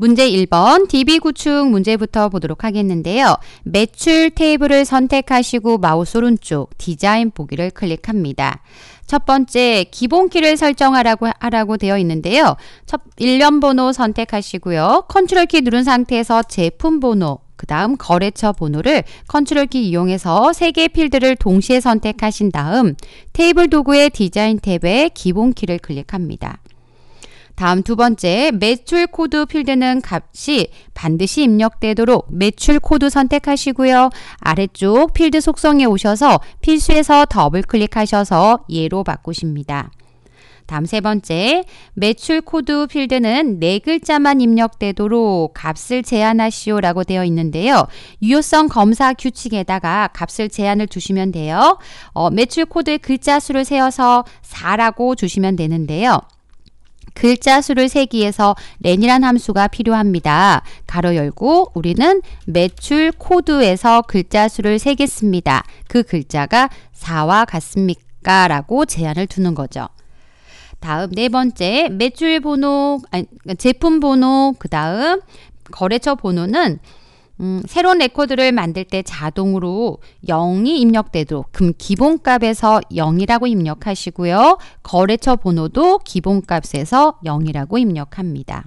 문제 1번 DB 구축 문제부터 보도록 하겠는데요. 매출 테이블을 선택하시고 마우스 오른쪽 디자인 보기를 클릭합니다. 첫 번째 기본키를 설정하라고 하라고 되어 있는데요. 첫 1년 번호 선택하시고요. 컨트롤 키 누른 상태에서 제품 번호 그 다음 거래처 번호를 컨트롤 키 이용해서 3개 필드를 동시에 선택하신 다음 테이블 도구의 디자인 탭에 기본 키를 클릭합니다. 다음 두 번째, 매출 코드 필드는 값이 반드시 입력되도록 매출 코드 선택하시고요. 아래쪽 필드 속성에 오셔서 필수에서 더블 클릭하셔서 예로 바꾸십니다. 다음 세 번째, 매출 코드 필드는 네 글자만 입력되도록 값을 제한하시오라고 되어 있는데요. 유효성 검사 규칙에다가 값을 제한을 주시면 돼요. 어, 매출 코드 글자 수를 세어서 4라고 주시면 되는데요. 글자 수를 세기 에서 렌이란 함수가 필요합니다. 가로 열고 우리는 매출 코드에서 글자 수를 세겠습니다. 그 글자가 4와 같습니까? 라고 제안을 두는 거죠. 다음 네 번째 매출 번호, 아니, 그러니까 제품 번호, 그 다음 거래처 번호는 음, 새로운 레코드를 만들 때 자동으로 0이 입력되도록 금 기본값에서 0이라고 입력하시고요. 거래처 번호도 기본값에서 0이라고 입력합니다.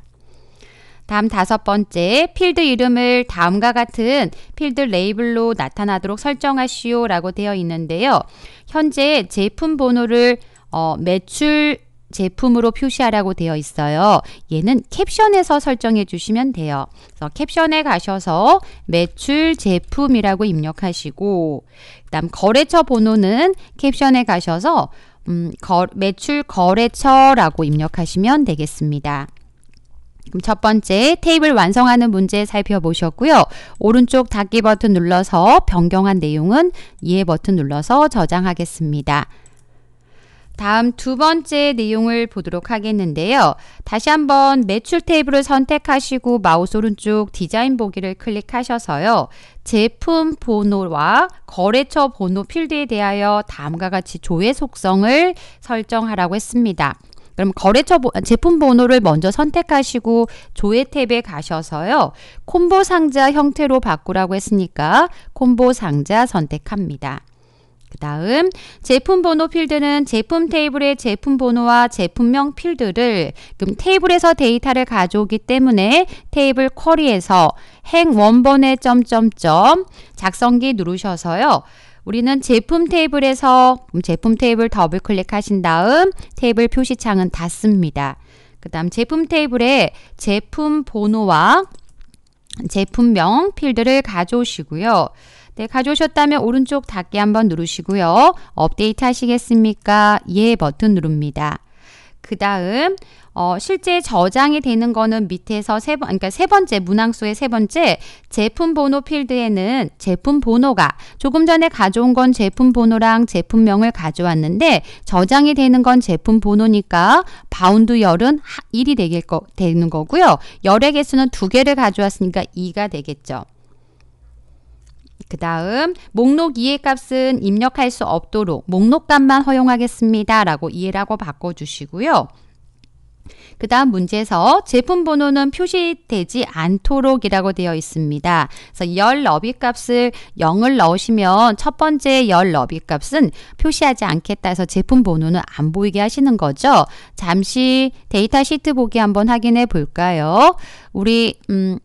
다음 다섯 번째, 필드 이름을 다음과 같은 필드 레이블로 나타나도록 설정하시오 라고 되어 있는데요. 현재 제품 번호를 어, 매출 제품으로 표시하라고 되어 있어요. 얘는 캡션에서 설정해 주시면 돼요. 그래서 캡션에 가셔서 매출 제품이라고 입력하시고 그다음 거래처 번호는 캡션에 가셔서 음, 거, 매출 거래처라고 입력하시면 되겠습니다. 그럼 첫 번째 테이블 완성하는 문제 살펴보셨고요. 오른쪽 닫기 버튼 눌러서 변경한 내용은 이 버튼 눌러서 저장하겠습니다. 다음 두 번째 내용을 보도록 하겠는데요. 다시 한번 매출 테이블을 선택하시고 마우스 오른쪽 디자인 보기를 클릭하셔서요. 제품 번호와 거래처 번호 필드에 대하여 다음과 같이 조회 속성을 설정하라고 했습니다. 그럼 거래처 제품 번호를 먼저 선택하시고 조회 탭에 가셔서요. 콤보 상자 형태로 바꾸라고 했으니까 콤보 상자 선택합니다. 그 다음 제품 번호 필드는 제품 테이블의 제품 번호와 제품명 필드를 그럼 테이블에서 데이터를 가져오기 때문에 테이블 쿼리에서 행 원번에 점점점 작성기 누르셔서요. 우리는 제품 테이블에서 제품 테이블 더블 클릭하신 다음 테이블 표시창은 닫습니다. 그 다음 제품 테이블에 제품 번호와 제품명 필드를 가져오시고요. 네, 가져오셨다면 오른쪽 닫기 한번 누르시고요. 업데이트 하시겠습니까? 예 버튼 누릅니다. 그 다음 어, 실제 저장이 되는 거는 밑에서 세 번, 그러니까 세 번째 문항수의 세 번째 제품 번호 필드에는 제품 번호가 조금 전에 가져온 건 제품 번호랑 제품명을 가져왔는데 저장이 되는 건 제품 번호니까 바운드 열은 1이 되는 거고요. 열의 개수는 두 개를 가져왔으니까 2가 되겠죠. 그 다음 목록 이해값은 입력할 수 없도록 목록값만 허용하겠습니다. 라고 이해라고 바꿔주시고요. 그 다음 문제에서 제품 번호는 표시되지 않도록 이라고 되어 있습니다. 그래서 열 너비 값을 0을 넣으시면 첫 번째 열 너비 값은 표시하지 않겠다 해서 제품 번호는 안 보이게 하시는 거죠. 잠시 데이터 시트 보기 한번 확인해 볼까요? 우리 음,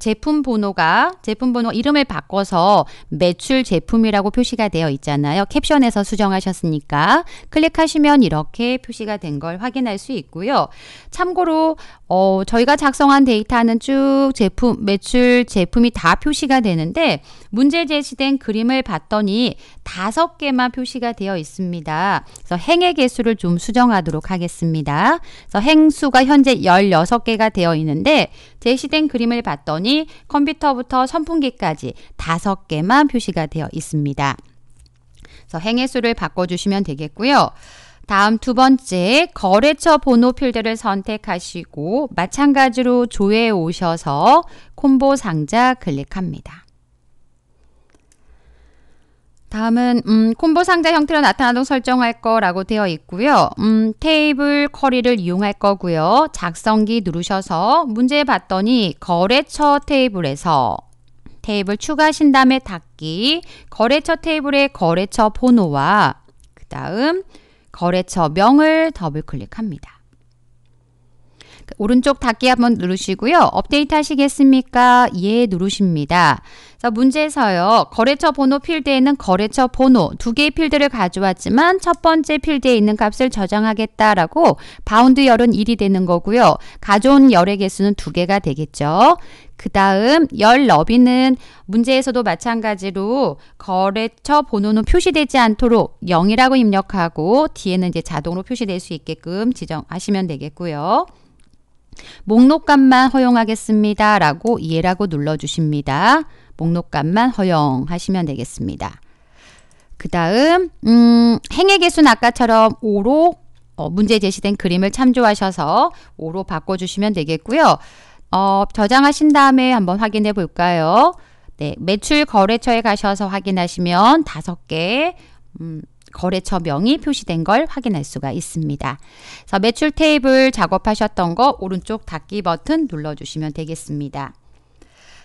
제품 번호가 제품 번호 이름을 바꿔서 매출 제품이라고 표시가 되어 있잖아요. 캡션에서 수정하셨으니까 클릭하시면 이렇게 표시가 된 걸 확인할 수 있고요. 참고로 어, 저희가 작성한 데이터는 쭉 제품 매출 제품이 다 표시가 되는데 문제 제시된 그림을 봤더니 다섯 개만 표시가 되어 있습니다. 그래서 행의 개수를 좀 수정하도록 하겠습니다. 그래서 행수가 현재 16개가 되어 있는데 제시된 그림을 봤더니 컴퓨터부터 선풍기까지 다섯 개만 표시가 되어 있습니다. 그래서 행해수를 바꿔주시면 되겠고요. 다음 두 번째 거래처 번호 필드를 선택하시고 마찬가지로 조에 오셔서 콤보 상자 클릭합니다. 다음은 음, 콤보 상자 형태로 나타나도록 설정할 거라고 되어 있고요. 음, 테이블 커리를 이용할 거고요. 작성기 누르셔서 문제 봤더니 거래처 테이블에서 테이블 추가하신 다음에 닫기 거래처 테이블의 거래처 번호와 그 다음 거래처 명을 더블 클릭합니다. 오른쪽 닫기 한번 누르시고요. 업데이트 하시겠습니까? 예 누르십니다. 자, 문제에서요. 거래처 번호 필드에는 거래처 번호 두 개의 필드를 가져왔지만 첫 번째 필드에 있는 값을 저장하겠다라고 바운드 열은 1이 되는 거고요. 가져온 열의 개수는 두 개가 되겠죠. 그 다음 열 너비는 문제에서도 마찬가지로 거래처 번호는 표시되지 않도록 0이라고 입력하고 뒤에는 이제 자동으로 표시될 수 있게끔 지정하시면 되겠고요. 목록값만 허용하겠습니다. 라고 이해라고 눌러주십니다. 목록값만 허용하시면 되겠습니다. 그 다음 음, 행의 개수는 아까처럼 5로 어, 문제 제시된 그림을 참조하셔서 5로 바꿔주시면 되겠고요. 어, 저장하신 다음에 한번 확인해 볼까요? 네, 매출 거래처에 가셔서 확인하시면 다개 음, 거래처 명이 표시된 걸 확인할 수가 있습니다. 그래서 매출 테이블 작업하셨던 거 오른쪽 닫기 버튼 눌러주시면 되겠습니다.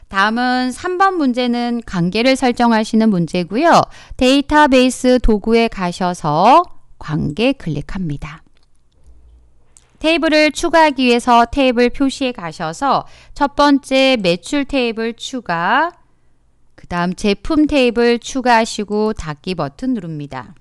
다음은 3번 문제는 관계를 설정하시는 문제고요. 데이터베이스 도구에 가셔서 관계 클릭합니다. 테이블을 추가하기 위해서 테이블 표시에 가셔서 첫 번째 매출 테이블 추가, 그 다음 제품 테이블 추가하시고 닫기 버튼 누릅니다.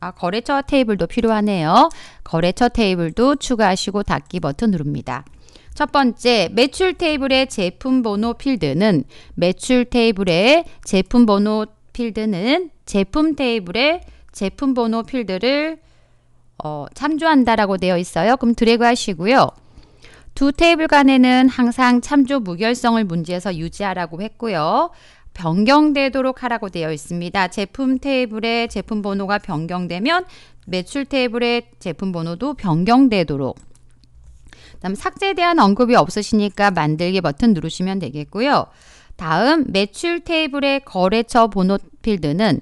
아, 거래처 테이블도 필요하네요. 거래처 테이블도 추가하시고 닫기 버튼 누릅니다. 첫 번째, 매출 테이블의 제품 번호 필드는 매출 테이블의 제품 번호 필드는 제품 테이블의 제품 번호 필드를 어, 참조한다라고 되어 있어요. 그럼 드래그 하시고요. 두 테이블 간에는 항상 참조 무결성을 문제에서 유지하라고 했고요. 변경되도록 하라고 되어 있습니다. 제품 테이블의 제품 번호가 변경되면 매출 테이블의 제품 번호도 변경되도록 다음 삭제에 대한 언급이 없으시니까 만들기 버튼 누르시면 되겠고요. 다음 매출 테이블의 거래처 번호 필드는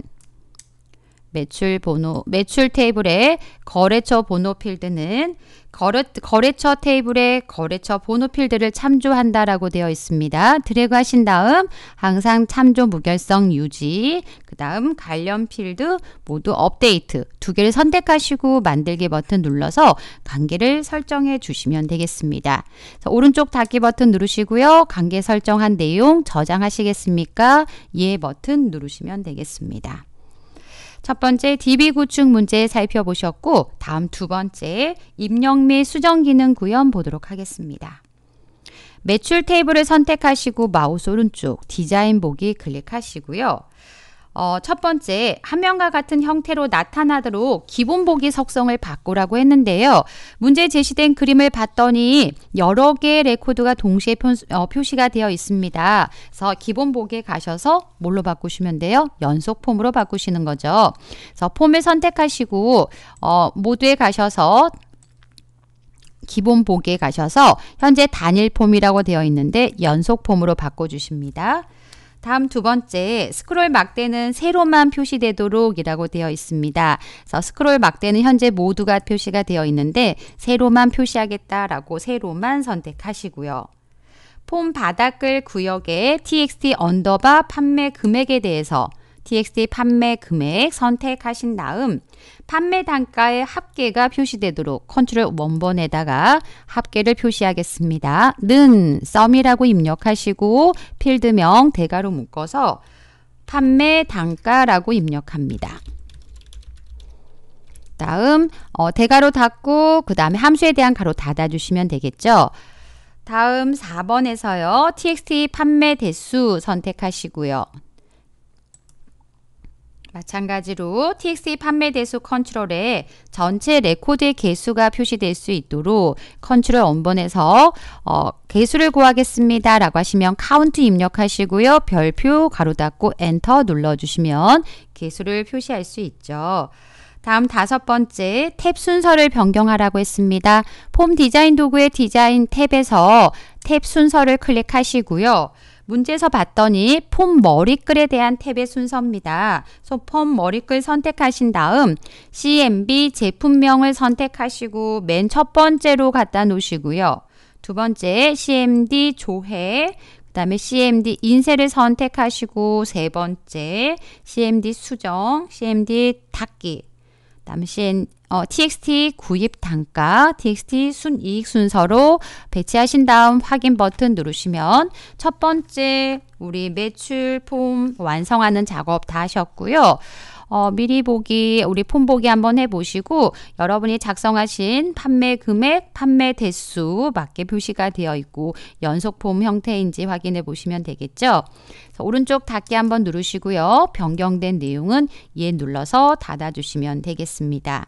매출 번호, 매출 테이블의 거래처 번호 필드는 거래, 거래처 테이블의 거래처 번호 필드를 참조한다라고 되어 있습니다. 드래그 하신 다음 항상 참조 무결성 유지, 그 다음 관련 필드 모두 업데이트 두 개를 선택하시고 만들기 버튼 눌러서 관계를 설정해 주시면 되겠습니다. 오른쪽 닫기 버튼 누르시고요. 관계 설정한 내용 저장하시겠습니까? 예 버튼 누르시면 되겠습니다. 첫 번째 DB 구축 문제 살펴보셨고 다음 두 번째 입력 및 수정 기능 구현 보도록 하겠습니다. 매출 테이블을 선택하시고 마우스 오른쪽 디자인 보기 클릭하시고요. 어, 첫 번째, 한명과 같은 형태로 나타나도록 기본 보기 속성을 바꾸라고 했는데요. 문제 제시된 그림을 봤더니 여러 개의 레코드가 동시에 표, 어, 표시가 되어 있습니다. 그래서 기본 보기에 가셔서 뭘로 바꾸시면 돼요? 연속 폼으로 바꾸시는 거죠. 그래서 폼을 선택하시고 어, 모두에 가셔서 기본 보기에 가셔서 현재 단일 폼이라고 되어 있는데 연속 폼으로 바꿔주십니다. 다음 두 번째, 스크롤 막대는 세로만 표시되도록 이라고 되어 있습니다. 그래서 스크롤 막대는 현재 모두가 표시가 되어 있는데 세로만 표시하겠다라고 세로만 선택하시고요. 폼 바닥글 구역의 txt 언더바 판매 금액에 대해서 DX의 판매 금액 선택하신 다음 판매 단가의 합계가 표시되도록 컨트롤 원본에다가 합계를 표시하겠습니다. 는 썸이라고 입력하시고 필드명 대가로 묶어서 판매 단가라고 입력합니다. 다음 어, 대가로 닫고 그 다음에 함수에 대한 가로 닫아주시면 되겠죠. 다음 4번에서요. txt 판매 대수 선택하시고요. 마찬가지로 TXT e 판매 대수 컨트롤에 전체 레코드의 개수가 표시될 수 있도록 컨트롤 원본에서 어, 개수를 구하겠습니다 라고 하시면 카운트 입력하시고요. 별표 가로 닫고 엔터 눌러주시면 개수를 표시할 수 있죠. 다음 다섯 번째 탭 순서를 변경하라고 했습니다. 폼 디자인 도구의 디자인 탭에서 탭 순서를 클릭하시고요. 문제에서 봤더니 폼 머리글에 대한 탭의 순서입니다. 그래서 폼 머리글 선택하신 다음 CMB 제품명을 선택하시고 맨 첫 번째로 갖다 놓으시고요. 두 번째 CMD 조회, 그 다음에 CMD 인쇄를 선택하시고 세 번째 CMD 수정, CMD 닫기, 다신 어, txt 구입 단가, txt 순이익 순서로 배치하신 다음 확인 버튼 누르시면 첫 번째 우리 매출 폼 완성하는 작업 다 하셨고요. 어, 미리 보기, 우리 폰 보기 한번 해보시고 여러분이 작성하신 판매 금액, 판매 대수 맞게 표시가 되어 있고 연속 폼 형태인지 확인해 보시면 되겠죠. 오른쪽 닫기 한번 누르시고요. 변경된 내용은 예 눌러서 닫아주시면 되겠습니다.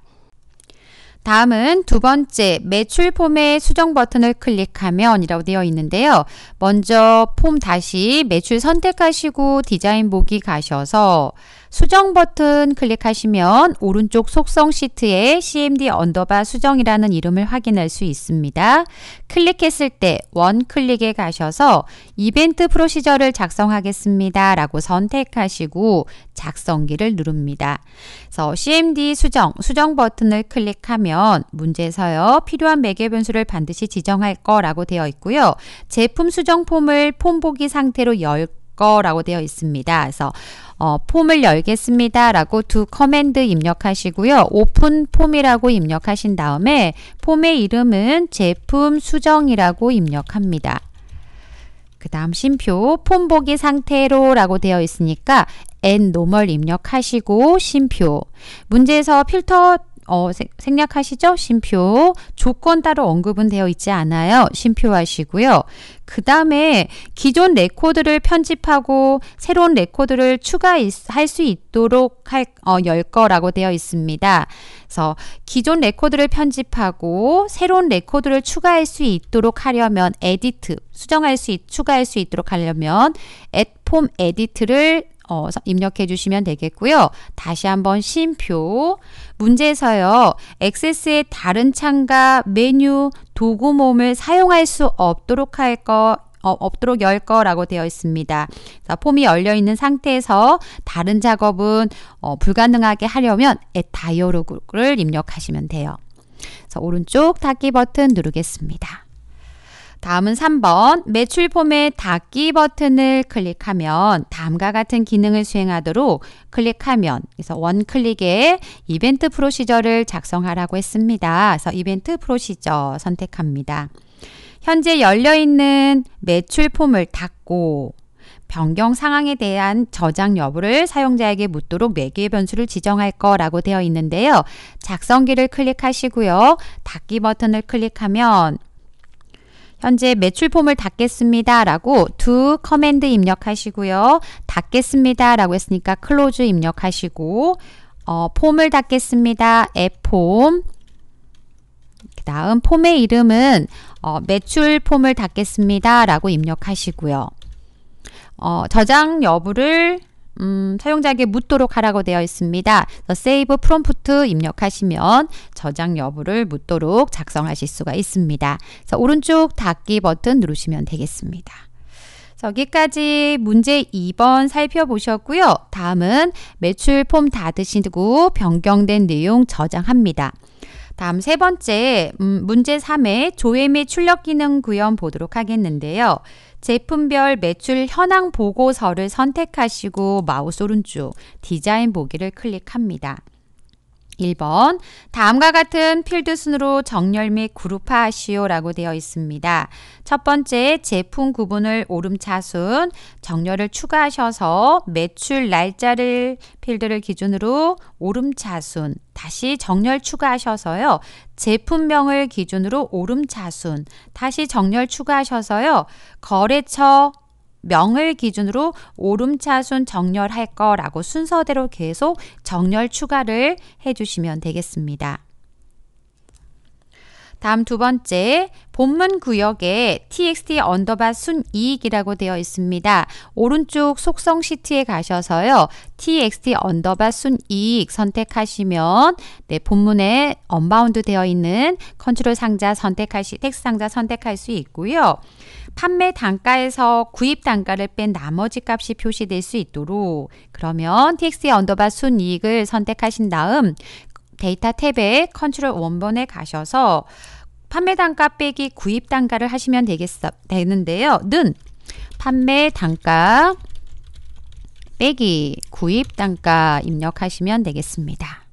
다음은 두 번째 매출 폼의 수정 버튼을 클릭하면 이라고 되어 있는데요. 먼저 폼 다시 매출 선택하시고 디자인 보기 가셔서 수정 버튼 클릭하시면 오른쪽 속성 시트에 cmd 언더바 수정이라는 이름을 확인할 수 있습니다. 클릭했을 때 원클릭에 가셔서 이벤트 프로시저를 작성하겠습니다. 라고 선택하시고 작성기를 누릅니다. 그래서 cmd 수정, 수정 버튼을 클릭하면 문제서요. 필요한 매개 변수를 반드시 지정할 거라고 되어 있고요. 제품 수정 폼을 폼 보기 상태로 열 거라고 되어 있습니다. 그래서 어, 폼을 열겠습니다 라고 두 커맨드 입력하시고요. 오픈 폼이라고 입력하신 다음에 폼의 이름은 제품 수정이라고 입력합니다. 그 다음 심표 폼 보기 상태로 라고 되어 있으니까 n 노멀 입력하시고 심표 문제에서 필터 어, 생략하시죠? 심표. 조건 따로 언급은 되어 있지 않아요. 심표하시고요. 그 다음에 기존 레코드를 편집하고 새로운 레코드를 추가할 수 있도록 할, 어, 열 거라고 되어 있습니다. 그래서 기존 레코드를 편집하고 새로운 레코드를 추가할 수 있도록 하려면 에디트, 수정할 수, 있, 추가할 수 있도록 하려면 @폼 에디트를 어, 입력해 주시면 되겠고요. 다시 한번 심표 문제에서요. 액세스의 다른 창과 메뉴, 도구 몸을 사용할 수 없도록 할 거, 어, 없도록 열 거라고 되어 있습니다. 자, 폼이 열려 있는 상태에서 다른 작업은 어, 불가능하게 하려면 다이어로그를 입력하시면 돼요. 그래서 오른쪽 닫기 버튼 누르겠습니다. 다음은 3번 매출 폼의 닫기 버튼을 클릭하면 다음과 같은 기능을 수행하도록 클릭하면 그래서 원클릭에 이벤트 프로시저를 작성하라고 했습니다. 그래서 이벤트 프로시저 선택합니다. 현재 열려있는 매출 폼을 닫고 변경 상황에 대한 저장 여부를 사용자에게 묻도록 4개의 변수를 지정할 거라고 되어 있는데요. 작성기를 클릭하시고요. 닫기 버튼을 클릭하면 현재 매출폼을 닫겠습니다. 라고 do 커맨드 입력하시고요. 닫겠습니다. 라고 했으니까 close 입력하시고 어, 폼을 닫겠습니다. 앱폼 그 다음 폼의 이름은 어, 매출폼을 닫겠습니다. 라고 입력하시고요. 어, 저장 여부를 음, 사용자에게 묻도록 하라고 되어 있습니다. 세이브 프롬프트 입력하시면 저장 여부를 묻도록 작성하실 수가 있습니다. 그래서 오른쪽 닫기 버튼 누르시면 되겠습니다. 여기까지 문제 2번 살펴보셨고요. 다음은 매출 폼 닫으시고 변경된 내용 저장합니다. 다음 세 번째 음, 문제 3의 조회및 출력 기능 구현 보도록 하겠는데요. 제품별 매출 현황 보고서를 선택하시고 마우스 오른쪽 디자인 보기를 클릭합니다. 1번 다음과 같은 필드 순으로 정렬 및 그룹화하시오라고 되어 있습니다. 첫 번째 제품 구분을 오름차순 정렬을 추가하셔서 매출 날짜를 필드를 기준으로 오름차순 다시 정렬 추가하셔서요. 제품명을 기준으로 오름차순 다시 정렬 추가하셔서요. 거래처 명을 기준으로 오름차순 정렬할 거라고 순서대로 계속 정렬 추가를 해주시면 되겠습니다. 다음 두 번째, 본문 구역에 txt 언더바 순이익이라고 되어 있습니다. 오른쪽 속성 시트에 가셔서요. txt 언더바 순이익 선택하시면 네, 본문에 언바운드 되어 있는 컨트롤 상자 선택하시, 텍스 상자 선택할 수 있고요. 판매 단가에서 구입 단가를 뺀 나머지 값이 표시될 수 있도록 그러면 txt 언더바 순이익을 선택하신 다음 데이터 탭에 컨트롤 원본에 가셔서 판매 단가 빼기 구입 단가를 하시면 되겠어 되는데요. 는 판매 단가 빼기 구입 단가 입력하시면 되겠습니다.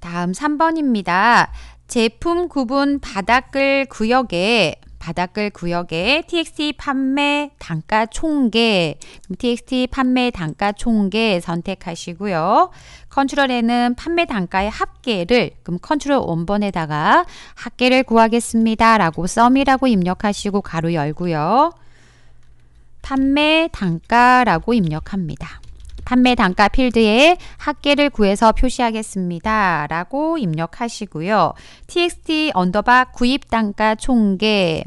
다음 3번입니다. 제품 구분 바닥글 구역에 바닥글 구역에 txt 판매 단가 총계 txt 판매 단가 총계 선택하시고요. 컨트롤에는 판매 단가의 합계를 그럼 컨트롤 원번에다가 합계를 구하겠습니다. 라고 썸이라고 입력하시고 가로 열고요. 판매 단가라고 입력합니다. 판매 단가 필드에 합계를 구해서 표시하겠습니다. 라고 입력하시고요. txt 언더바 구입 단가 총계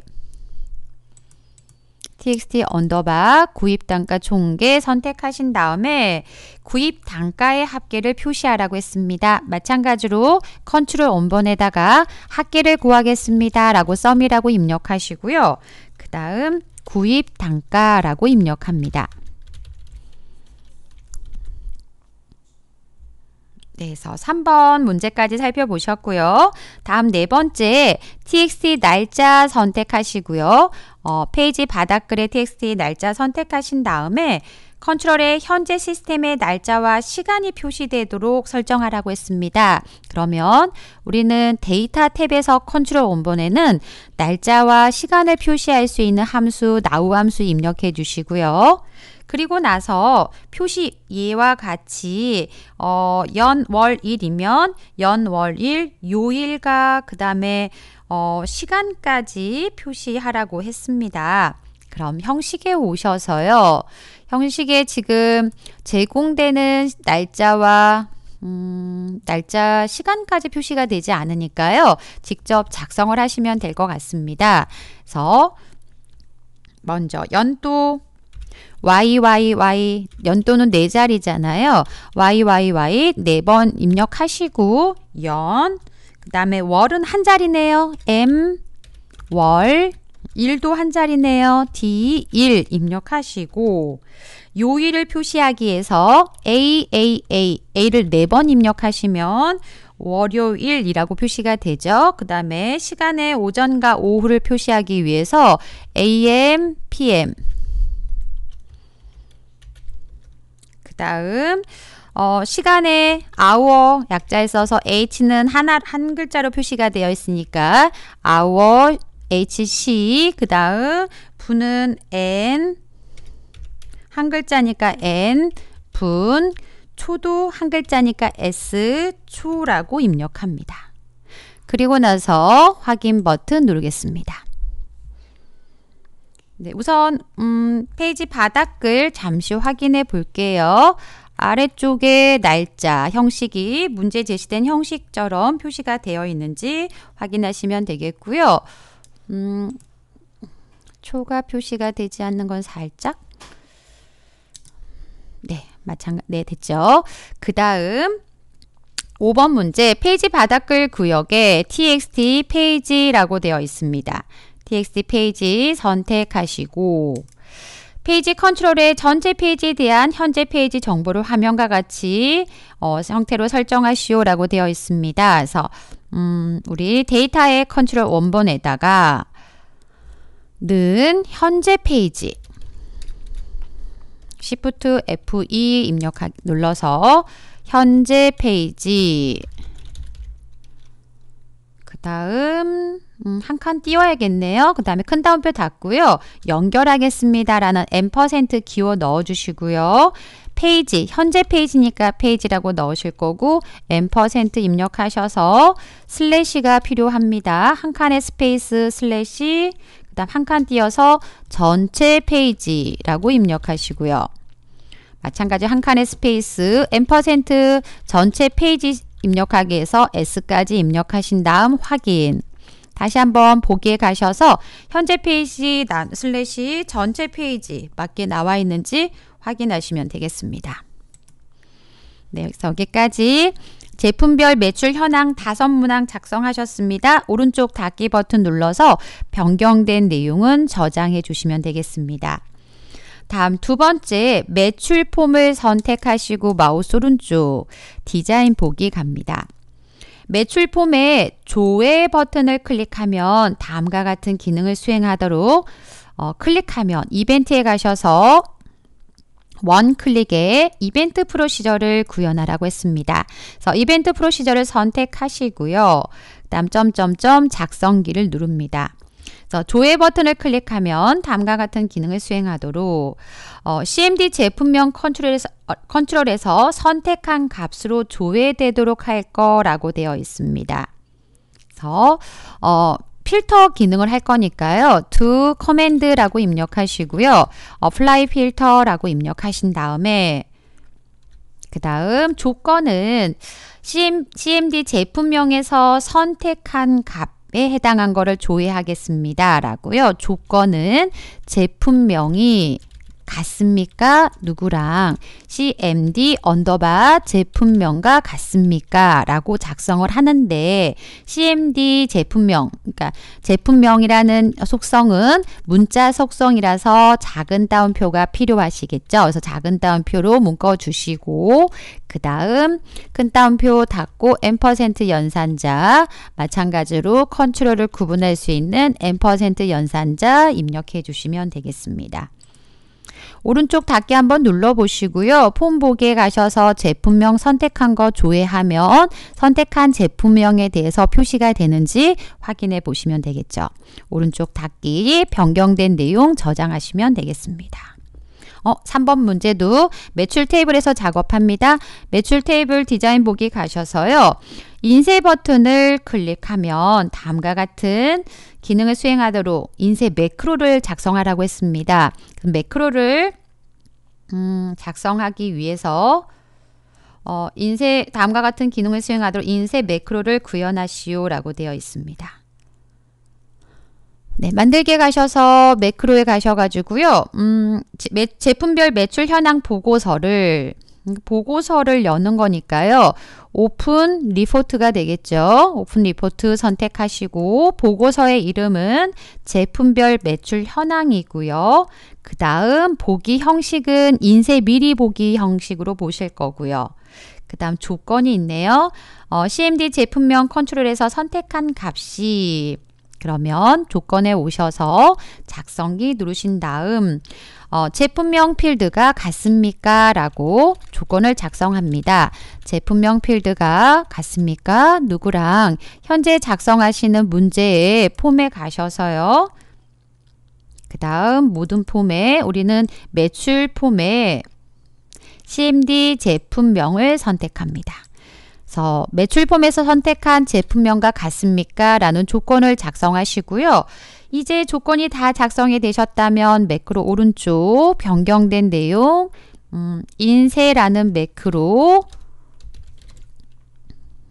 txt 언더바 구입 단가 총계 선택하신 다음에 구입 단가의 합계를 표시하라고 했습니다. 마찬가지로 컨트롤 원번에다가 합계를 구하겠습니다. 라고 썸이라고 입력하시고요. 그 다음 구입 단가라고 입력합니다. 그래서 3번 문제까지 살펴보셨고요. 다음 네 번째 txt 날짜 선택하시고요. 어, 페이지 바닥글에 txt 날짜 선택하신 다음에 컨트롤의 현재 시스템의 날짜와 시간이 표시되도록 설정하라고 했습니다. 그러면 우리는 데이터 탭에서 컨트롤 원본에는 날짜와 시간을 표시할 수 있는 함수 now 함수 입력해 주시고요. 그리고 나서 표시 예와 같이 어, 연월일이면 연월일 요일과 그 다음에 어, 시간까지 표시하라고 했습니다. 그럼 형식에 오셔서요. 형식에 지금 제공되는 날짜와 음, 날짜, 시간까지 표시가 되지 않으니까요. 직접 작성을 하시면 될 것 같습니다. 그래서 먼저 연도 YYY 연도는 네 자리잖아요. YYY 네 번 입력하시고 연 그다음에 월은 한 자리네요. M 월 1도 한 자리네요. D1 입력하시고 요일을 표시하기 위서 AAA A를 4번 입력하시면 월요일이라고 표시가 되죠. 그 다음에 시간의 오전과 오후를 표시하기 위해서 AM, PM 그 다음 어, 시간에 hour 약자에 써서 h는 하나 한 글자로 표시가 되어 있으니까 hour HC 그 다음 분은 N 한 글자니까 N 분 초도 한 글자니까 S 초라고 입력합니다. 그리고 나서 확인 버튼 누르겠습니다. 네, 우선 음, 페이지 바닥글 잠시 확인해 볼게요. 아래쪽에 날짜, 형식이 문제 제시된 형식처럼 표시가 되어 있는지 확인하시면 되겠고요. 음, 초가 표시가 되지 않는 건 살짝 네, 마찬가 네, 됐죠. 그 다음 5번 문제 페이지 바닥글 구역에 txt 페이지라고 되어 있습니다. txt 페이지 선택하시고 페이지 컨트롤의 전체 페이지에 대한 현재 페이지 정보를 화면과 같이 어, 형태로 설정하시오라고 되어 있습니다. 그래서 음, 우리 데이터의 컨트롤 원본에다가 는 현재 페이지 Shift F2 입력 눌러서 현재 페이지 그 다음 음, 한 칸 띄워야겠네요. 그 다음에 큰 따옴표 닫고요. 연결하겠습니다라는 M% 기호 넣어주시고요. 페이지, 현재 페이지니까 페이지라고 넣으실 거고 앰퍼센트 입력하셔서 슬래시가 필요합니다. 한 칸의 스페이스 슬래시 그 다음 한 칸 띄어서 전체 페이지라고 입력하시고요. 마찬가지 한 칸의 스페이스 앰퍼센트 전체 페이지 입력하기 위해서 S까지 입력하신 다음 확인 다시 한번 보기에 가셔서 현재 페이지 슬래시 전체 페이지 맞게 나와 있는지 확인하시면 되겠습니다. 네, 여기까지 제품별 매출 현황 다섯 문항 작성하셨습니다. 오른쪽 닫기 버튼 눌러서 변경된 내용은 저장해 주시면 되겠습니다. 다음 두 번째 매출 폼을 선택하시고 마우스 오른쪽 디자인 보기 갑니다. 매출 폼에 조회 버튼을 클릭하면 다음과 같은 기능을 수행하도록 어, 클릭하면 이벤트에 가셔서 원클릭에 이벤트 프로시저를 구현하라고 했습니다. 그래서 이벤트 프로시저를 선택하시고요. 다음 점점점 작성기를 누릅니다. 그래서 조회 버튼을 클릭하면 다음과 같은 기능을 수행하도록 어, CMD 제품명 컨트롤에서, 어, 컨트롤에서 선택한 값으로 조회되도록 할 거라고 되어 있습니다. 그래서 어, 필터 기능을 할 거니까요. do command라고 입력하시고요. apply filter라고 입력하신 다음에 그 다음 조건은 CMD 제품명에서 선택한 값에 해당한 거를 조회하겠습니다. 라고요. 조건은 제품명이 같습니까? 누구랑 CMD 언더바 제품명과 같습니까? 라고 작성을 하는데 CMD 제품명, 그러니까 제품명이라는 속성은 문자 속성이라서 작은 따옴표가 필요하시겠죠. 그래서 작은 따옴표로 묶어 주시고 그 다음 큰 따옴표 닫고 n% 연산자 마찬가지로 컨트롤을 구분할 수 있는 n% 연산자 입력해 주시면 되겠습니다. 오른쪽 닫기 한번 눌러보시고요. 폼보기에 가셔서 제품명 선택한 거 조회하면 선택한 제품명에 대해서 표시가 되는지 확인해 보시면 되겠죠. 오른쪽 닫기 변경된 내용 저장하시면 되겠습니다. 어, 3번 문제도 매출 테이블에서 작업합니다. 매출 테이블 디자인 보기 가셔서요. 인쇄 버튼을 클릭하면 다음과 같은 기능을 수행하도록 인쇄 매크로를 작성하라고 했습니다. 그 매크로를 음, 작성하기 위해서 어, 인쇄 다음과 같은 기능을 수행하도록 인쇄 매크로를 구현하시오라고 되어 있습니다. 네, 만들게 가셔서 매크로에 가셔가지고요. 음, 제, 제품별 매출 현황 보고서를 음, 보고서를 여는 거니까요. 오픈 리포트가 되겠죠. 오픈 리포트 선택하시고 보고서의 이름은 제품별 매출 현황이고요. 그 다음 보기 형식은 인쇄 미리 보기 형식으로 보실 거고요. 그 다음 조건이 있네요. 어, CMD 제품명 컨트롤에서 선택한 값이 그러면 조건에 오셔서 작성기 누르신 다음 어, 제품명 필드가 같습니까? 라고 조건을 작성합니다. 제품명 필드가 같습니까? 누구랑 현재 작성하시는 문제의 폼에 가셔서요. 그 다음 모든 폼에 우리는 매출 폼에 CMD 제품명을 선택합니다. 서 매출 폼에서 선택한 제품명과 같습니까? 라는 조건을 작성하시고요. 이제 조건이 다 작성이 되셨다면 매크로 오른쪽 변경된 내용 음, 인쇄라는 매크로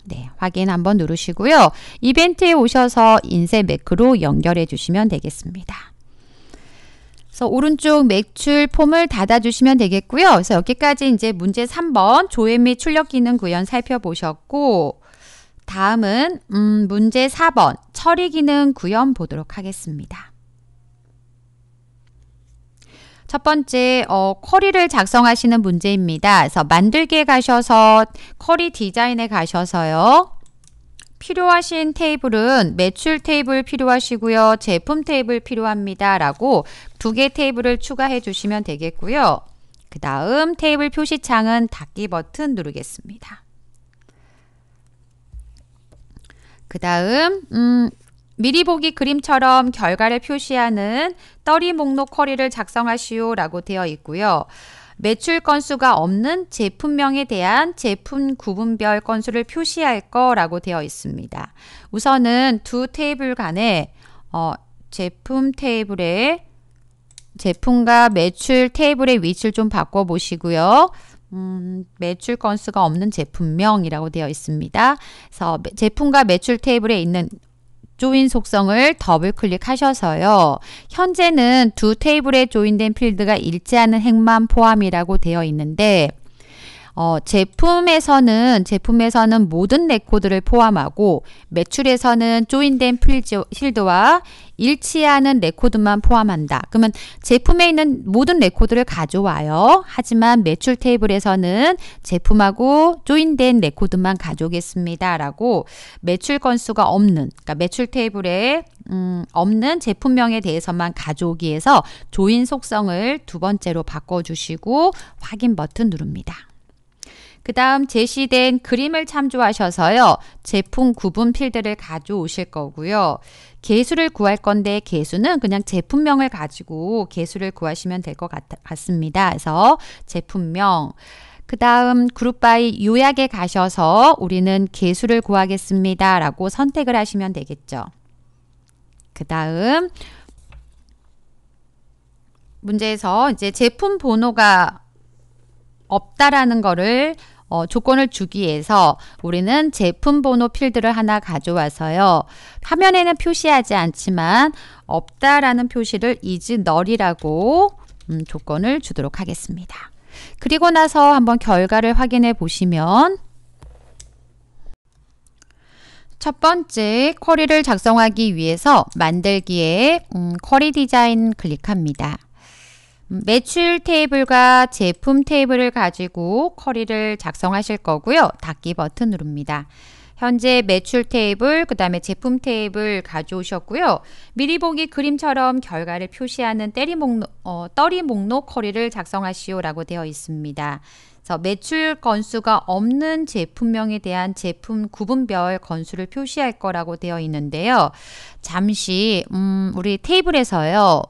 네, 확인 한번 누르시고요. 이벤트에 오셔서 인쇄 매크로 연결해 주시면 되겠습니다. 그래서 오른쪽 매출 폼을 닫아주시면 되겠고요. 그래서 여기까지 이제 문제 3번 조회 및 출력 기능 구현 살펴보셨고 다음은 음, 문제 4번 처리 기능 구현 보도록 하겠습니다. 첫 번째 어, 쿼리를 작성하시는 문제입니다. 그래서 만들기에 가셔서 쿼리 디자인에 가셔서요. 필요하신 테이블은 매출 테이블 필요하시고요. 제품 테이블 필요합니다. 라고 두 개 테이블을 추가해 주시면 되겠고요. 그 다음 테이블 표시창은 닫기 버튼 누르겠습니다. 그 다음 음, 미리 보기 그림처럼 결과를 표시하는 떨이 목록 커리를 작성하시오 라고 되어 있고요. 매출 건수가 없는 제품명에 대한 제품 구분별 건수를 표시할 거라고 되어 있습니다. 우선은 두 테이블 간에 어, 제품 테이블에 제품과 매출 테이블의 위치를 좀 바꿔보시고요. 음, 매출 건수가 없는 제품명이라고 되어 있습니다. 그래서 제품과 매출 테이블에 있는 조인 속성을 더블 클릭하셔서요. 현재는 두 테이블에 조인된 필드가 일치하는 행만 포함이라고 되어 있는데 어, 제품에서는 제품에서는 모든 레코드를 포함하고 매출에서는 조인된 필드와 일치하는 레코드만 포함한다. 그러면 제품에 있는 모든 레코드를 가져와요. 하지만 매출 테이블에서는 제품하고 조인된 레코드만 가져오겠습니다. 라고 매출 건수가 없는, 그러니까 매출 테이블에 음, 없는 제품명에 대해서만 가져오기 위해서 조인 속성을 두 번째로 바꿔주시고 확인 버튼 누릅니다. 그 다음 제시된 그림을 참조하셔서요. 제품 구분 필드를 가져오실 거고요. 개수를 구할 건데 개수는 그냥 제품명을 가지고 개수를 구하시면 될 것 같습니다. 그래서 제품명 그 다음 그룹바이 요약에 가셔서 우리는 개수를 구하겠습니다. 라고 선택을 하시면 되겠죠. 그 다음 문제에서 이제 제품 번호가 없다라는 거를 어, 조건을 주기 위해서 우리는 제품 번호 필드를 하나 가져와서요. 화면에는 표시하지 않지만 없다라는 표시를 이즈 널이라고 음, 조건을 주도록 하겠습니다. 그리고 나서 한번 결과를 확인해 보시면 첫 번째 쿼리를 작성하기 위해서 만들기에 음, 쿼리 디자인 클릭합니다. 매출 테이블과 제품 테이블을 가지고 커리를 작성하실 거고요. 닫기 버튼 누릅니다. 현재 매출 테이블, 그 다음에 제품 테이블 가져오셨고요. 미리 보기 그림처럼 결과를 표시하는 때리 목록, 어, 떨이 목록 커리를 작성하시오라고 되어 있습니다. 그래서 매출 건수가 없는 제품명에 대한 제품 구분별 건수를 표시할 거라고 되어 있는데요. 잠시 음, 우리 테이블에서요.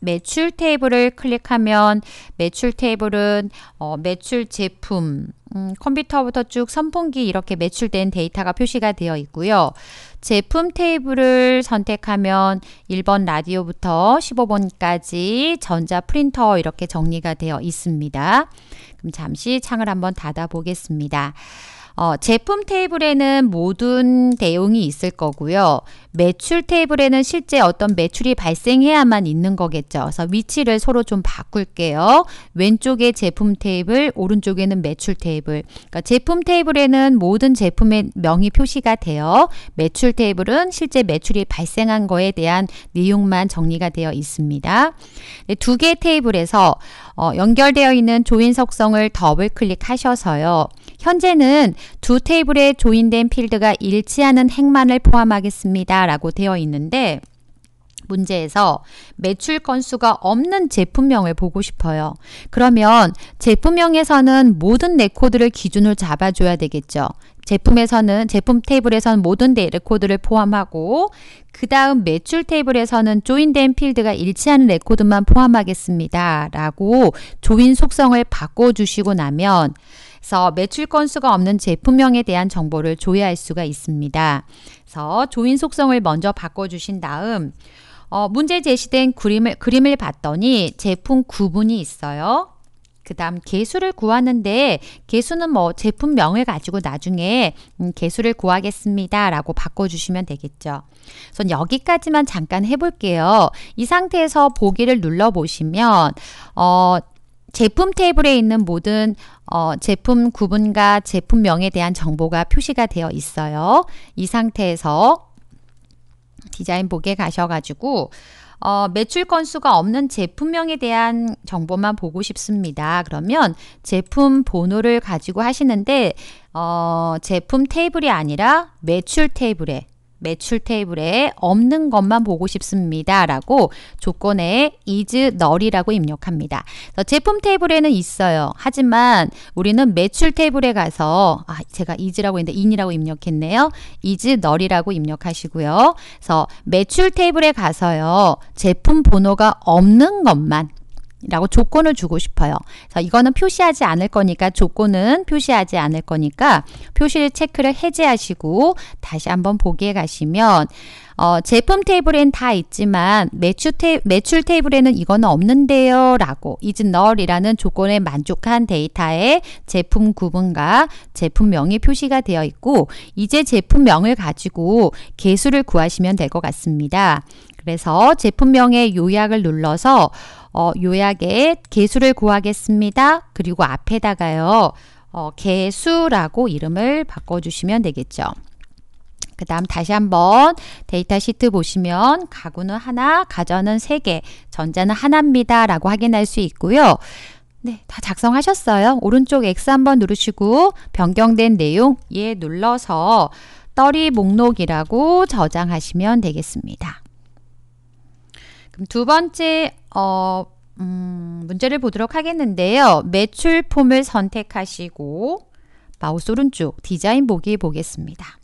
매출 테이블을 클릭하면 매출 테이블은 어, 매출 제품 음, 컴퓨터부터 쭉 선풍기 이렇게 매출된 데이터가 표시가 되어 있고요. 제품 테이블을 선택하면 1번 라디오부터 15번까지 전자 프린터 이렇게 정리가 되어 있습니다. 그럼 잠시 창을 한번 닫아 보겠습니다. 어, 제품 테이블에는 모든 대용이 있을 거고요. 매출 테이블에는 실제 어떤 매출이 발생해야만 있는 거겠죠. 그래서 위치를 서로 좀 바꿀게요. 왼쪽에 제품 테이블, 오른쪽에는 매출 테이블. 그러니까 제품 테이블에는 모든 제품의 명이 표시가 되어 매출 테이블은 실제 매출이 발생한 거에 대한 내용만 정리가 되어 있습니다. 네, 두개 테이블에서 어, 연결되어 있는 조인 속성을 더블 클릭하셔서요. 현재는 두 테이블에 조인된 필드가 일치하는 행만을 포함하겠습니다. 라고 되어 있는데 문제에서 매출 건수가 없는 제품명을 보고 싶어요. 그러면 제품명에서는 모든 레코드를 기준으로 잡아줘야 되겠죠. 제품에서는 제품 테이블에서는 모든 레코드를 포함하고 그 다음 매출 테이블에서는 조인된 필드가 일치하는 레코드만 포함하겠습니다. 라고 조인 속성을 바꿔주시고 나면 그래서 매출 건수가 없는 제품명에 대한 정보를 조회할 수가 있습니다. 그래서 조인 속성을 먼저 바꿔주신 다음 어, 문제 제시된 그림을, 그림을 봤더니 제품 구분이 있어요. 그 다음 개수를 구하는데 개수는 뭐 제품명을 가지고 나중에 음, 개수를 구하겠습니다 라고 바꿔주시면 되겠죠. 우선 여기까지만 잠깐 해볼게요. 이 상태에서 보기를 눌러보시면 어, 제품 테이블에 있는 모든 어, 제품 구분과 제품명에 대한 정보가 표시가 되어 있어요. 이 상태에서 디자인복에 가셔가지고 어, 매출 건수가 없는 제품명에 대한 정보만 보고 싶습니다. 그러면 제품 번호를 가지고 하시는데 어, 제품 테이블이 아니라 매출 테이블에 매출 테이블에 없는 것만 보고 싶습니다. 라고 조건에 is null이라고 입력합니다. 제품 테이블에는 있어요. 하지만 우리는 매출 테이블에 가서 아, 제가 is라고 했는데 in이라고 입력했네요. is null이라고 입력하시고요. 그래서 매출 테이블에 가서요. 제품 번호가 없는 것만 라고 조건을 주고 싶어요. 자, 이거는 표시하지 않을 거니까 조건은 표시하지 않을 거니까 표시 체크를 해제하시고 다시 한번 보기에 가시면 어, 제품 테이블엔 다 있지만 매출, 테이, 매출 테이블에는 이거는 없는데요 라고 is n 이라는 조건에 만족한 데이터에 제품 구분과 제품명이 표시가 되어 있고 이제 제품명을 가지고 개수를 구하시면 될 것 같습니다. 그래서 제품명의 요약을 눌러서 어, 요약에 개수를 구하겠습니다. 그리고 앞에다가요. 어, 개수라고 이름을 바꿔주시면 되겠죠. 그 다음 다시 한번 데이터 시트 보시면 가구는 하나, 가전은 세 개, 전자는 하나입니다. 라고 확인할 수 있고요. 네, 다 작성하셨어요. 오른쪽 X 한번 누르시고 변경된 내용 예 눌러서 떨이 목록이라고 저장하시면 되겠습니다. 그럼 두 번째 어, 음, 문제를 보도록 하겠는데요. 매출 폼을 선택하시고 마우스 오른쪽 디자인 보기 보겠습니다.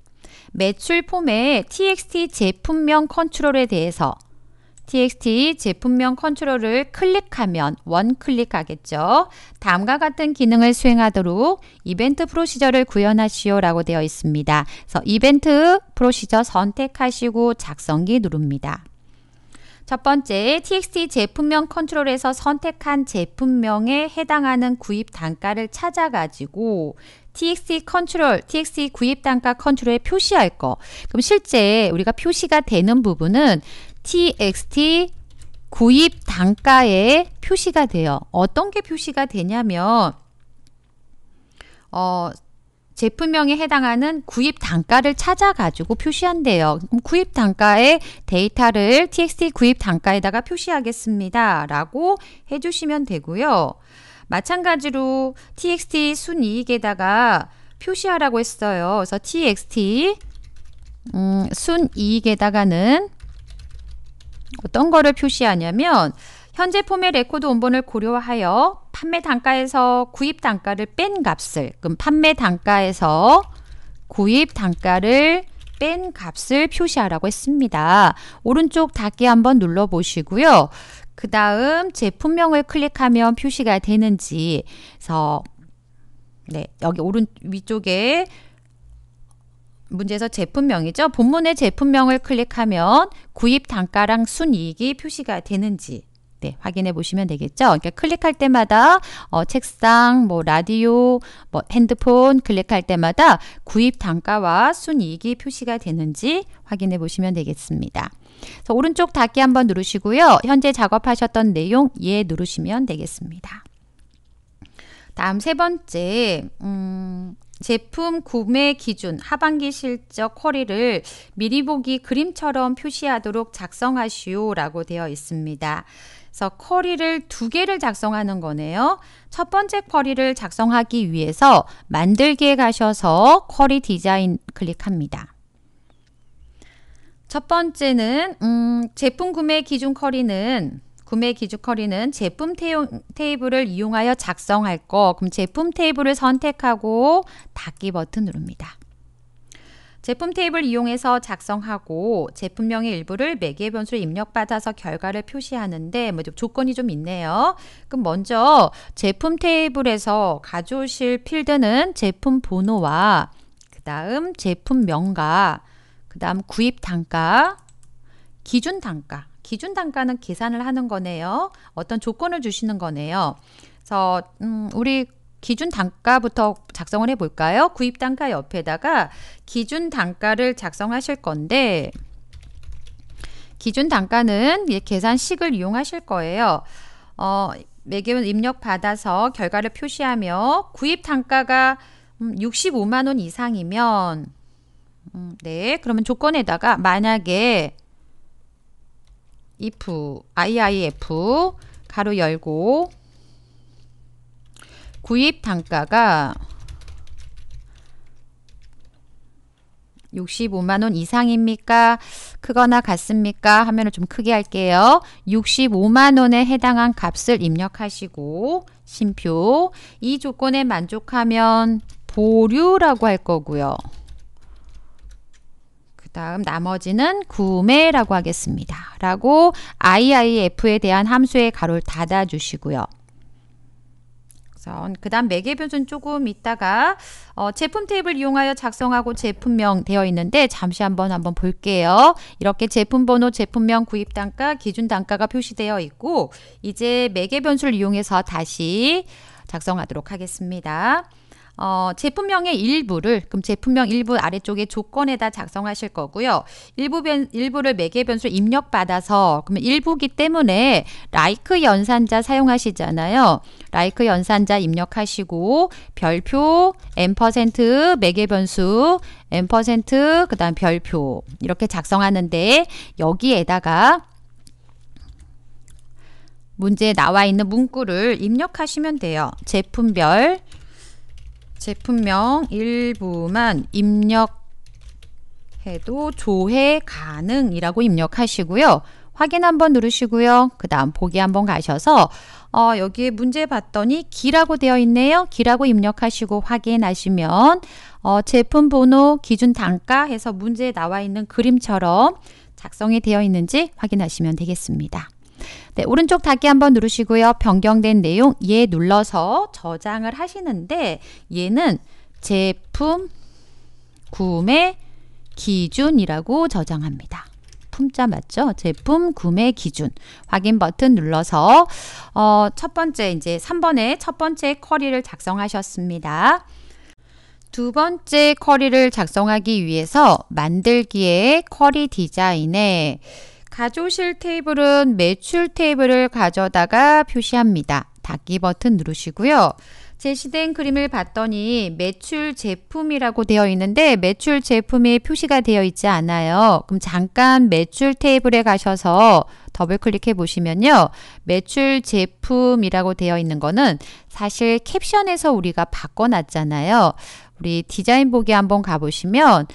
매출 폼에 txt 제품명 컨트롤에 대해서 txt 제품명 컨트롤을 클릭하면 원클릭하겠죠. 다음과 같은 기능을 수행하도록 이벤트 프로시저를 구현하시오 라고 되어 있습니다. 그래서 이벤트 프로시저 선택하시고 작성기 누릅니다. 첫 번째, TXT 제품명 컨트롤에서 선택한 제품명에 해당하는 구입 단가를 찾아가지고 TXT 컨트롤, TXT 구입 단가 컨트롤에 표시할 거. 그럼 실제 우리가 표시가 되는 부분은 TXT 구입 단가에 표시가 돼요. 어떤 게 표시가 되냐면 어, 제품명에 해당하는 구입 단가를 찾아가지고 표시한대요. 구입 단가에 데이터를 txt 구입 단가에다가 표시하겠습니다. 라고 해주시면 되고요. 마찬가지로 txt 순이익에다가 표시하라고 했어요. 그래서 txt 음, 순이익에다가는 어떤 거를 표시하냐면 현재 품의 레코드 원본을 고려하여 판매 단가에서 구입 단가를 뺀 값을 그럼 판매 단가에서 구입 단가를 뺀 값을 표시하라고 했습니다. 오른쪽 닫기 한번 눌러 보시고요. 그 다음 제품명을 클릭하면 표시가 되는지 그래서 네, 여기 오른 위쪽에 문제에서 제품명이죠. 본문의 제품명을 클릭하면 구입 단가랑 순이익이 표시가 되는지 때 네, 확인해 보시면 되겠죠. 그러니까 클릭할 때마다 어, 책상, 뭐 라디오, 뭐 핸드폰 클릭할 때마다 구입 단가와 순이익이 표시가 되는지 확인해 보시면 되겠습니다. 그래서 오른쪽 닫기 한번 누르시고요. 현재 작업하셨던 내용 예 누르시면 되겠습니다. 다음 세 번째 음, 제품 구매 기준 하반기 실적 쿼리를 미리 보기 그림처럼 표시하도록 작성하시오 라고 되어 있습니다. 그래서 커리를 두 개를 작성하는 거네요. 첫 번째 커리를 작성하기 위해서 만들기에 가셔서 커리 디자인 클릭합니다. 첫 번째는 음, 제품 구매 기준 커리는 구매 기준 커리는 제품 테이블을 이용하여 작성할 거. 그럼 제품 테이블을 선택하고 닫기 버튼 누릅니다. 제품 테이블 이용해서 작성하고 제품명의 일부를 매개 변수로 입력받아서 결과를 표시하는데 뭐 조건이 좀 있네요. 그럼 먼저 제품 테이블에서 가져오실 필드는 제품 번호와 그 다음 제품명과 그 다음 구입 단가, 기준 단가 기준 단가는 계산을 하는 거네요. 어떤 조건을 주시는 거네요. 그래서 음, 우리 기준 단가부터 작성을 해볼까요? 구입 단가 옆에다가 기준 단가를 작성하실 건데 기준 단가는 계산식을 이용하실 거예요. 어, 매개원 입력 받아서 결과를 표시하며 구입 단가가 65만 음, 원 이상이면 음, 네 그러면 조건에다가 만약에 if IIF 가로 열고 구입 단가가 65만원 이상입니까? 크거나 같습니까? 화면을 좀 크게 할게요. 65만원에 해당한 값을 입력하시고 심표 이 조건에 만족하면 보류라고 할 거고요. 다음 나머지는 구매라고 하겠습니다. 라고 IIF에 대한 함수의 가로를 닫아주시고요. 작성. 그다음 매개변수는 조금 있다가 어, 제품 테이블 이용하여 작성하고 제품명 되어 있는데 잠시 한번 한번 볼게요. 이렇게 제품 번호, 제품명, 구입 단가, 기준 단가가 표시되어 있고 이제 매개변수를 이용해서 다시 작성하도록 하겠습니다. 어, 제품명의 일부를 그럼 제품명 일부 아래쪽에 조건에다 작성하실 거고요. 일부 변, 일부를 매개 변수 입력 받아서 그러면 일부기 때문에 라이크 연산자 사용하시잖아요. 라이크 연산자 입력하시고 별표 m% 매개 변수 m% 그다음 별표 이렇게 작성하는데 여기에다가 문제에 나와 있는 문구를 입력하시면 돼요. 제품별 제품명 일부만 입력해도 조회 가능이라고 입력하시고요. 확인 한번 누르시고요. 그 다음 보기 한번 가셔서 어, 여기에 문제 봤더니 기라고 되어 있네요. 기라고 입력하시고 확인하시면 어, 제품 번호 기준 단가 해서 문제에 나와 있는 그림처럼 작성이 되어 있는지 확인하시면 되겠습니다. 네, 오른쪽 닫기 한번 누르시고요. 변경된 내용 얘 눌러서 저장을 하시는데 얘는 제품 구매 기준이라고 저장합니다. 품자 맞죠? 제품 구매 기준 확인 버튼 눌러서 어, 첫 번째 이제 3번에 첫 번째 쿼리를 작성하셨습니다. 두 번째 쿼리를 작성하기 위해서 만들기에 쿼리 디자인에 가져오실 테이블은 매출 테이블을 가져다가 표시합니다. 닫기 버튼 누르시고요. 제시된 그림을 봤더니 매출 제품이라고 되어 있는데 매출 제품이 표시가 되어 있지 않아요. 그럼 잠깐 매출 테이블에 가셔서 더블 클릭해 보시면요. 매출 제품이라고 되어 있는 거는 사실 캡션에서 우리가 바꿔놨잖아요. 우리 디자인 보기 한번 가보시면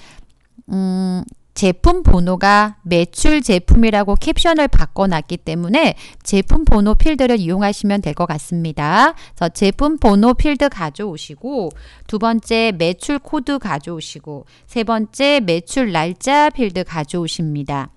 음, 제품 번호가 매출 제품이라고 캡션을 바꿔놨기 때문에 제품 번호 필드를 이용하시면 될 것 같습니다. 그래서 제품 번호 필드 가져오시고 두 번째 매출 코드 가져오시고 세 번째 매출 날짜 필드 가져오십니다.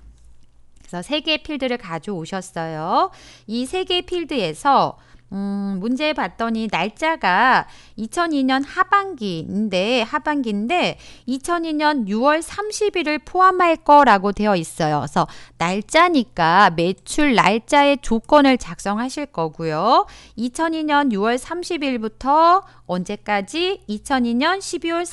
그래서 세개 필드를 가져오셨어요. 이 세개 필드에서 음, 문제 봤더니 날짜가 2002년 하반기인데 하반기인데 2002년 6월 30일을 포함할 거라고 되어 있어요. 그래서 날짜니까 매출 날짜의 조건을 작성하실 거고요. 2002년 6월 30일부터 언제까지? 2002년 12월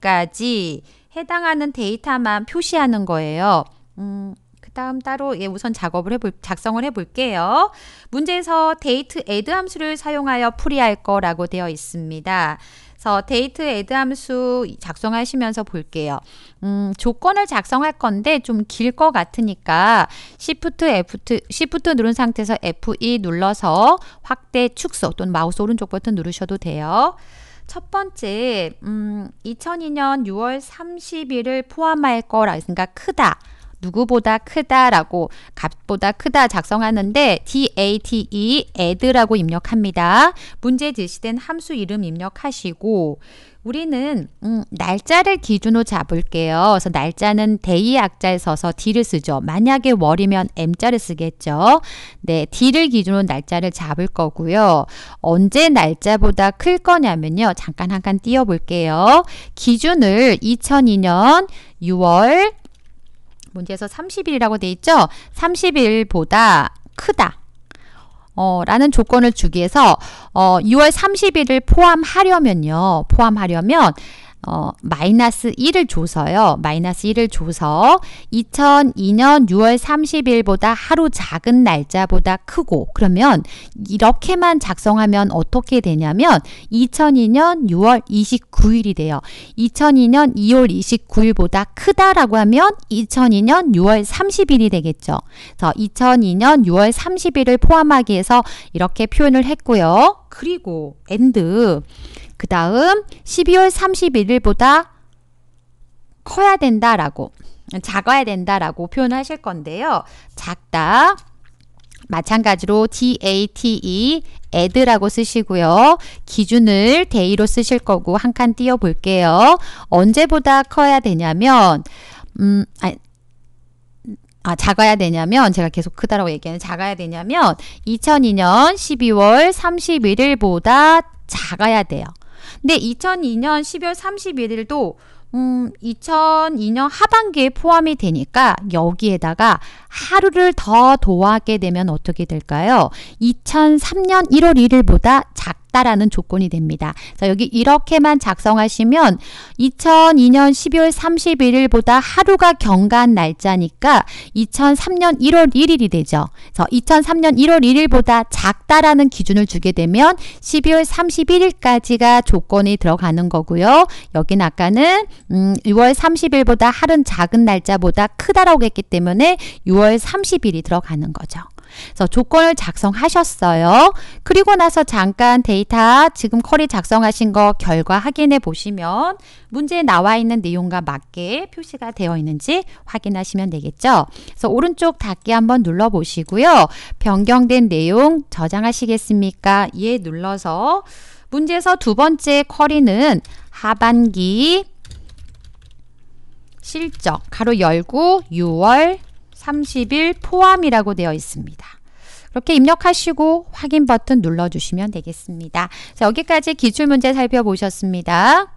31일까지 해당하는 데이터만 표시하는 거예요. 음, 다음 따로 예, 우선 작업을 해 볼, 작성을 해볼게요. 문제에서 데이트 a d 함수를 사용하여 풀이할 거라고 되어 있습니다. 그래서 데이트 a d 함수 작성하시면서 볼게요. 음, 조건을 작성할 건데 좀 길 것 같으니까 Shift F s 누른 상태에서 F2 e 눌러서 확대 축소 또는 마우스 오른쪽 버튼 누르셔도 돼요. 첫 번째, 음, 2002년 6월 30일을 포함할 거라, 그러니까 크다. 누구보다 크다라고 값보다 크다 작성하는데 date add라고 입력합니다. 문제 제시된 함수 이름 입력하시고 우리는 음, 날짜를 기준으로 잡을게요. 그래서 날짜는 day 약자에 서서 d를 쓰죠. 만약에 월이면 m자를 쓰겠죠. 네, d를 기준으로 날짜를 잡을 거고요. 언제 날짜보다 클 거냐면요. 잠깐 한 칸 띄워 볼게요. 기준을 2002년 6월 문제에서 30일이라고 돼 있죠? 30일보다 크다. 어, 라는 조건을 주기 위해서 어, 6월 30일을 포함하려면요. 포함하려면 어, 마이너스 1을 줘서요. 마이너스 1을 줘서 2002년 6월 30일보다 하루 작은 날짜보다 크고 그러면 이렇게만 작성하면 어떻게 되냐면 2002년 6월 29일이 돼요. 2002년 2월 29일보다 크다라고 하면 2002년 6월 30일이 되겠죠. 그래서 2002년 6월 30일을 포함하기 위해서 이렇게 표현을 했고요. 그리고 엔드 그 다음 12월 31일보다 커야 된다라고 작아야 된다라고 표현하실 건데요. 작다. 마찬가지로 DATE, add라고 쓰시고요. 기준을 데이로 쓰실 거고 한 칸띄어 볼게요. 언제보다 커야 되냐면 음, 아니, 아, 작아야 되냐면 제가 계속 크다라고 얘기하는 작아야 되냐면 2002년 12월 31일보다 작아야 돼요. 근데 2002년 12월 31일도 음, 2002년 하반기에 포함이 되니까 여기에다가 하루를 더 더하게 되면 어떻게 될까요? 2003년 1월 1일보다 작 같다라는 조건이 됩니다. 자, 여기 이렇게만 작성하시면 2002년 12월 31일보다 하루가 경과한 날짜니까 2003년 1월 1일이 되죠. 그래서 2003년 1월 1일보다 작다라는 기준을 주게 되면 12월 31일까지가 조건이 들어가는 거고요. 여긴 아까는 음, 6월 30일보다 하루 작은 날짜보다 크다라고 했기 때문에 6월 30일이 들어가는 거죠. 그래서 조건을 작성하셨어요. 그리고 나서 잠깐 데이터 지금 쿼리 작성하신 거 결과 확인해 보시면 문제에 나와 있는 내용과 맞게 표시가 되어 있는지 확인하시면 되겠죠. 그래서 오른쪽 닫기 한번 눌러 보시고요. 변경된 내용 저장하시겠습니까? 예 눌러서 문제에서 두 번째 쿼리는 하반기 실적 가로 열고 6월 30일 포함이라고 되어 있습니다. 이렇게 입력하시고 확인 버튼 눌러주시면 되겠습니다. 자, 여기까지 기출문제 살펴보셨습니다.